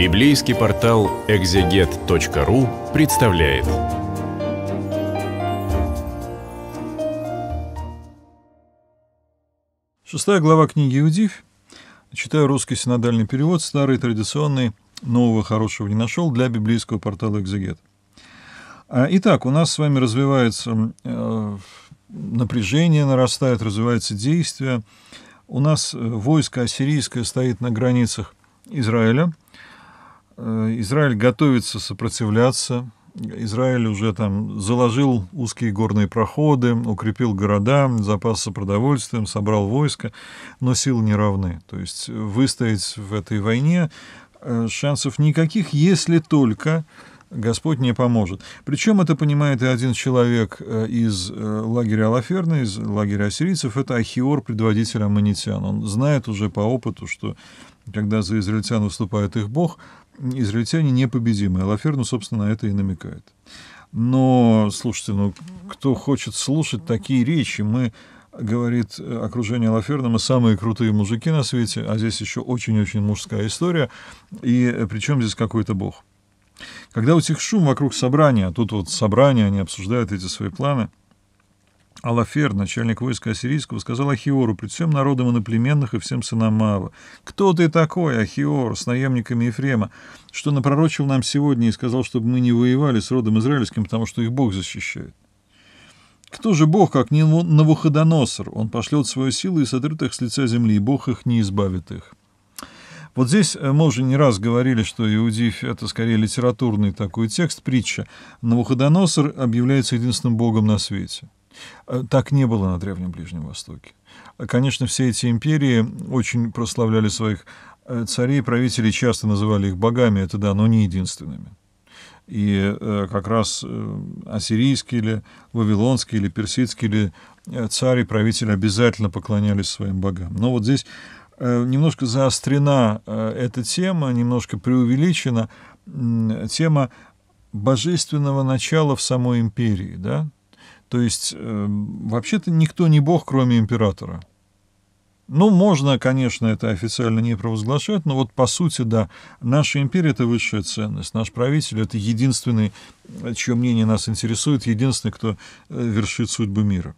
Библейский портал экзегет.ру представляет. Шестая глава книги «Иудив». Читаю русский синодальный перевод, старый, традиционный, нового хорошего не нашел, для библейского портала «Экзегет». А, итак, у нас с вами развивается э, напряжение, нарастает, развивается действие. У нас э, войско ассирийское стоит на границах Израиля – Э, Израиль готовится сопротивляться. Израиль уже там заложил узкие горные проходы, укрепил города, запасы продовольствием, собрал войско, но силы не равны. То есть выстоять в этой войне э, шансов никаких, если только Господь не поможет. Причем это понимает и один человек э, из лагеря Алаферна, из лагеря ассирийцев, это Ахиор, предводитель аммонитян. Он знает уже по опыту, что когда за израильтян выступает их бог – израильтяне непобедимы. Алаферну, собственно, на это и намекает. Но, слушайте, ну, кто хочет слушать такие речи, мы говорит э, окружение Лаферна, мы самые крутые мужики на свете, а здесь еще очень-очень мужская история, и э, причем здесь какой-то бог. Когда у них шум вокруг собрания, тут вот собрание, они обсуждают эти свои планы – Алафер, начальник войска ассирийского, сказал Ахиору пред всем народом иноплеменных и всем сынам Ава, «Кто ты такой, Ахиор, с наемниками Ефрема, что напророчил нам сегодня и сказал, чтобы мы не воевали с родом израильским, потому что их Бог защищает?» Кто же Бог, как не Навуходоносор? Он пошлет свою силу и сотрет их с лица земли, и Бог их не избавит их. Вот здесь э, мы уже не раз говорили, что Иудиф — это скорее литературный такой текст, притча. Навуходоносор объявляется единственным богом на свете. Э, так не было на Древнем Ближнем Востоке. Э, конечно, все эти империи очень прославляли своих э, царей правителей, часто называли их богами, это да, но не единственными. И как раз ассирийский или вавилонский или персидский или царь и правитель обязательно поклонялись своим богам. Но вот здесь немножко заострена эта тема, немножко преувеличена тема божественного начала в самой империи, да, то есть, э, вообще-то никто не бог, кроме императора. Ну, можно, конечно, это официально не провозглашать, но вот по сути, да, наша империя – это высшая ценность, наш правитель – это единственный, чье мнение нас интересует, единственный, кто э, вершит судьбу мира.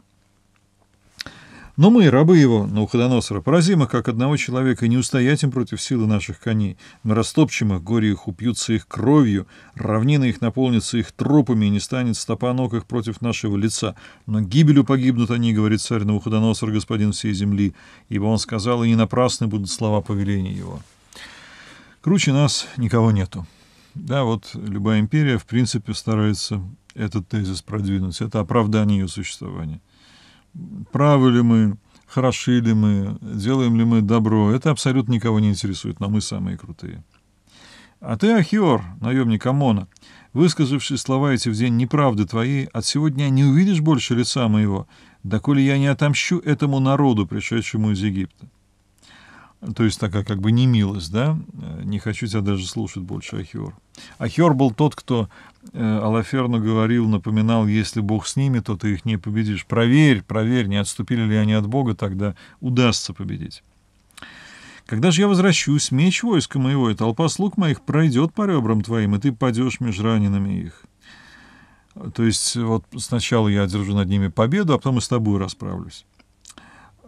Но мы, рабы его, Науходоносора, поразим их, как одного человека, и не устоять им против силы наших коней. Мы растопчем их, горе их упьются их кровью, равнина их наполнится их трупами, и не станет стопа ног их против нашего лица. Но гибелью погибнут они, говорит царь Науходоносор, господин всей земли, ибо он сказал, и не напрасны будут слова повеления его. Круче нас никого нету. Да, вот любая империя, в принципе, старается этот тезис продвинуть. Это оправдание ее существования правы ли мы, хороши ли мы, делаем ли мы добро, это абсолютно никого не интересует, но мы самые крутые. А ты, Ахиор, наемник Амона, высказавшись слова эти в день неправды твоей, от сегодня не увидишь больше лица моего, доколе я не отомщу этому народу, пришедшему из Египта. То есть такая как бы не милость, да? Э, не хочу тебя даже слушать больше, Ахиор. Ахиор был тот, кто э, Алаферну говорил, напоминал, если Бог с ними, то ты их не победишь. Проверь, проверь, не отступили ли они от Бога, тогда удастся победить. Когда же я возвращусь, меч войска моего и толпа слуг моих пройдет по ребрам твоим, и ты падешь между ранеными их. То есть вот сначала я одержу над ними победу, а потом и с тобой расправлюсь.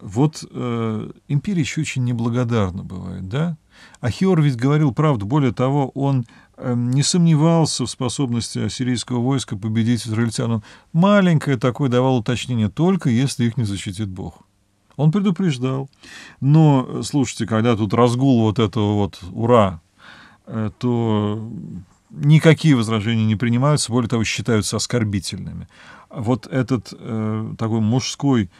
Вот э, империя еще очень неблагодарна бывает, да? Ахиор ведь говорил правду, более того, он э, не сомневался в способности ассирийского войска победить израильтян. Он маленькое такое давал уточнение, только если их не защитит Бог. Он предупреждал. Но, э, слушайте, когда тут разгул вот этого вот «ура», э, то никакие возражения не принимаются, более того, считаются оскорбительными. Вот этот э, такой мужской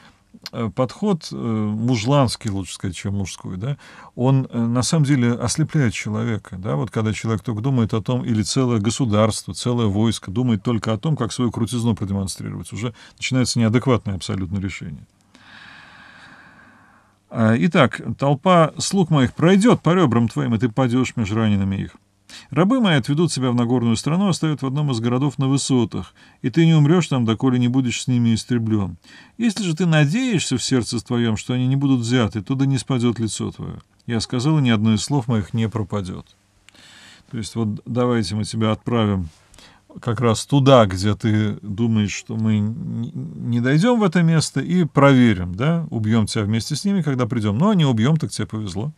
Э, подход э, мужланский, лучше сказать, чем мужской, да, он э, на самом деле ослепляет человека, да, вот когда человек только думает о том, или целое государство, целое войско думает только о том, как свою крутизну продемонстрировать, уже начинается неадекватное абсолютно решение. А, итак, толпа слуг моих пройдет по ребрам твоим, и ты падешь между ранеными их. Рабы мои отведут себя в Нагорную страну, оставят в одном из городов на высотах, и ты не умрешь там, доколе не будешь с ними истреблен. Если же ты надеешься в сердце твоем, что они не будут взяты, то да не спадет лицо твое. Я сказал, и ни одно из слов моих не пропадет. То есть вот давайте мы тебя отправим как раз туда, где ты думаешь, что мы не дойдем в это место, и проверим, да, убьем тебя вместе с ними, когда придем. Но ну, а не убьем, так тебе повезло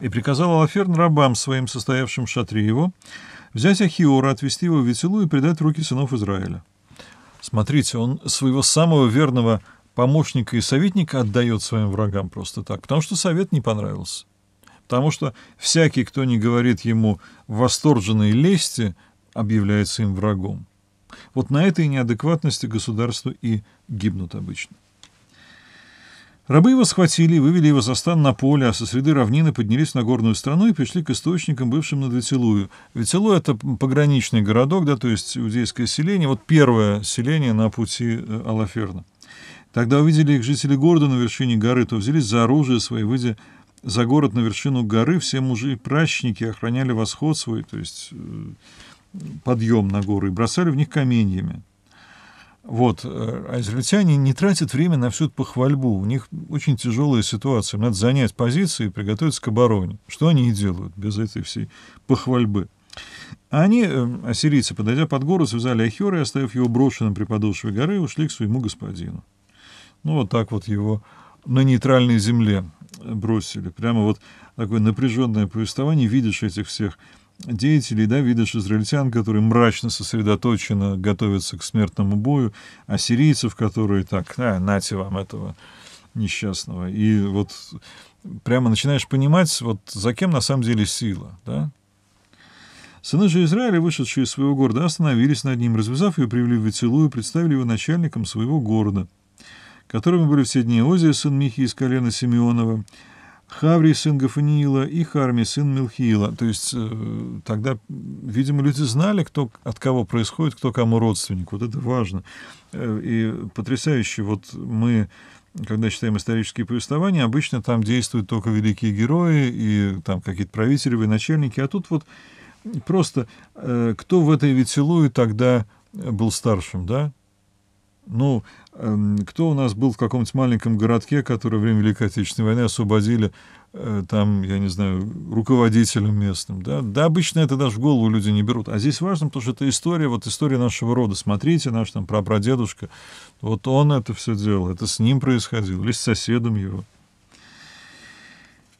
и приказал Алаферн рабам своим, состоявшим в шатре его, взять Ахиора, отвести его в Веселу и предать руки сынов Израиля. Смотрите, он своего самого верного помощника и советника отдает своим врагам просто так, потому что совет не понравился. Потому что всякий, кто не говорит ему восторженной лести, объявляется им врагом. Вот на этой неадекватности государства и гибнут обычно. Рабы его схватили, вывели его за стан на поле, а со среды равнины поднялись на горную страну и пришли к источникам, бывшим над Вителую. Вителу — это пограничный городок, да, то есть иудейское селение, вот первое селение на пути э, Алаферна. Тогда увидели их жители города на вершине горы, то взялись за оружие свои, выйдя за город на вершину горы, все мужи и пращники охраняли восход свой, то есть э, подъем на горы, и бросали в них каменьями. Вот. Э, а израильтяне не тратят время на всю эту похвальбу. У них очень тяжелая ситуация. Им надо занять позиции и приготовиться к обороне. Что они и делают без этой всей похвальбы. они, э, ассирийцы, подойдя под гору, связали Ахера и, оставив его брошенным при подошве горы, ушли к своему господину. Ну, вот так вот его на нейтральной земле э, бросили. Прямо вот такое напряженное повествование, видишь этих всех деятелей, да, видишь израильтян, которые мрачно сосредоточенно готовятся к смертному бою, а сирийцев, которые так, а, нате вам этого несчастного. И вот прямо начинаешь понимать, вот за кем на самом деле сила, да? Сыны же Израиля, вышедшие из своего города, остановились над ним, развязав ее, привели в Вицелу и представили его начальником своего города, которыми были все дни Озия, сын Михи из колена Симеонова, Хаврий сын Гафаниила, и Харми, сын Милхиила. То есть э, тогда, видимо, люди знали, кто от кого происходит, кто кому родственник. Вот это важно. Э, и потрясающе, вот мы, когда читаем исторические повествования, обычно там действуют только великие герои и там какие-то правители, начальники. А тут вот просто э, кто в этой Ветилуе тогда был старшим, да? Ну, эм, кто у нас был в каком-нибудь маленьком городке, который во время Великой Отечественной войны освободили э, там, я не знаю, руководителем местным, да? Да, обычно это даже в голову люди не берут. А здесь важно, потому что это история, вот история нашего рода. Смотрите, наш там прапрадедушка, вот он это все делал, это с ним происходило, или с соседом его.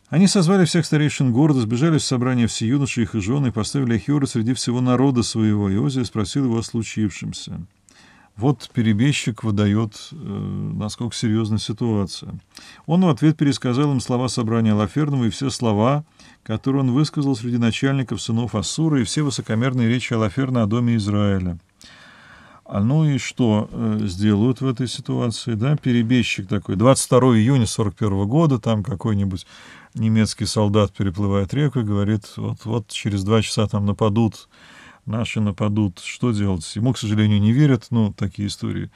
Они созвали всех старейшин города, сбежали в собрание все юноши, их и жены, и поставили Ахиора среди всего народа своего. Иозия спросил его о случившемся. Вот перебежчик выдает, э, насколько серьезна ситуация. Он в ответ пересказал им слова собрания Лафернова и все слова, которые он высказал среди начальников сынов Ассура и все высокомерные речи Лаферна о доме Израиля. А ну и что э, сделают в этой ситуации, да, перебежчик такой, 22 июня 41 года, там какой-нибудь немецкий солдат переплывает реку и говорит, вот, вот через два часа там нападут наши нападут, что делать? Ему, к сожалению, не верят, но такие истории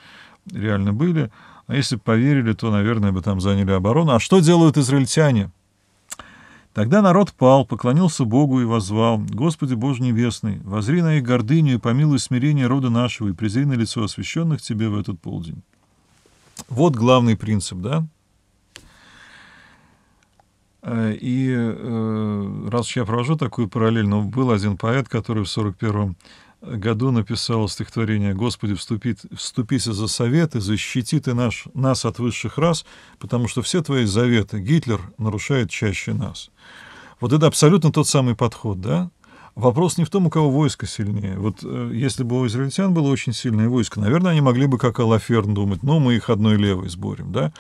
реально были. А если бы поверили, то, наверное, бы там заняли оборону. А что делают израильтяне? Тогда народ пал, поклонился Богу и возвал, «Господи Боже Небесный, возри на их гордыню и помилуй смирение рода нашего и презри на лицо освященных Тебе в этот полдень». Вот главный принцип, да? Э, и э, раз я провожу такую параллель, но был один поэт, который в 41 году написал стихотворение «Господи, вступи, вступися за советы, защити ты наш, нас от высших рас, потому что все твои заветы Гитлер нарушает чаще нас». Вот это абсолютно тот самый подход, да? Вопрос не в том, у кого войско сильнее. Вот э, если бы у израильтян было очень сильное войско, наверное, они могли бы, как Алаферн, думать, ну, мы их одной левой сборим, да?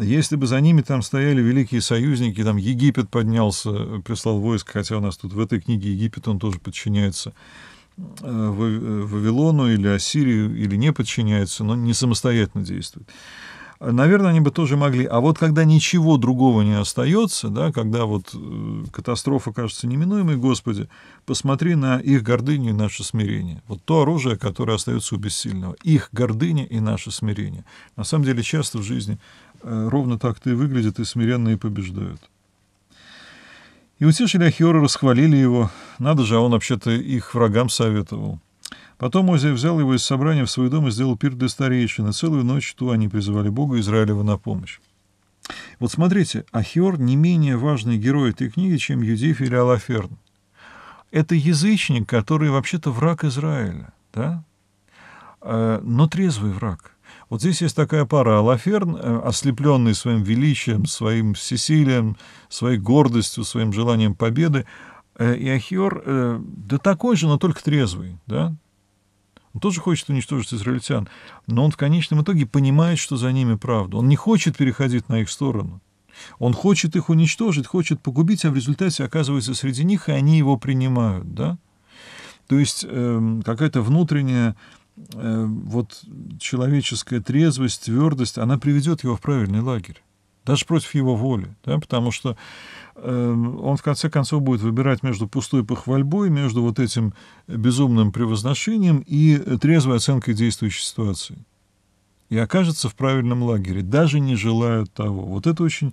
Если бы за ними там стояли великие союзники, там Египет поднялся, э, прислал войск, хотя у нас тут в этой книге Египет, он тоже подчиняется э, э, Вавилону или Ассирию, или не подчиняется, но не самостоятельно действует. А, наверное, они бы тоже могли. А вот когда ничего другого не остается, да, когда вот катастрофа кажется неминуемой, Господи, посмотри на их гордыню и наше смирение. Вот то оружие, которое остается у бессильного. Их гордыня и наше смирение. На самом деле часто в жизни Э, ровно так-то и выглядят, и смиренные побеждают. И утешили Ахиора, расхвалили его. Надо же, а он вообще-то их врагам советовал. Потом Озия взял его из собрания в свой дом и сделал пир для старейшины. Целую ночь то они призывали Бога Израилева на помощь. Вот смотрите, Ахиор не менее важный герой этой книги, чем Юдиф или Алаферн. Это язычник, который вообще-то враг Израиля, да? Э, но трезвый враг. Вот здесь есть такая пара. Алаферн, э, ослепленный своим величием, своим всесилием, своей гордостью, своим желанием победы, э, и Ахиор, э, да такой же, но только трезвый, да? Он тоже хочет уничтожить израильтян, но он в конечном итоге понимает, что за ними правда. Он не хочет переходить на их сторону. Он хочет их уничтожить, хочет погубить, а в результате оказывается среди них, и они его принимают, да? То есть э, какая-то внутренняя Э, вот человеческая трезвость, твердость, она приведет его в правильный лагерь, даже против его воли, да, потому что э, он в конце концов будет выбирать между пустой похвальбой, между вот этим безумным превозношением и трезвой оценкой действующей ситуации. И окажется в правильном лагере, даже не желая того. Вот это очень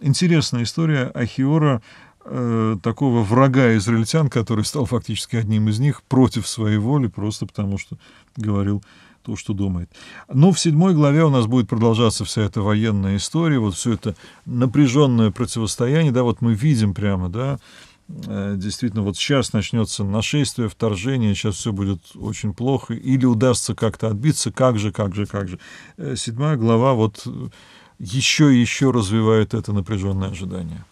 интересная история Ахиора, Э, такого врага израильтян, который стал фактически одним из них против своей воли, просто потому что говорил то, что думает. Но ну, в седьмой главе у нас будет продолжаться вся эта военная история, вот все это напряженное противостояние, да, вот мы видим прямо, да, э, действительно, вот сейчас начнется нашествие, вторжение, сейчас все будет очень плохо, или удастся как-то отбиться, как же, как же, как же. Э, седьмая глава вот еще и еще развивает это напряженное ожидание.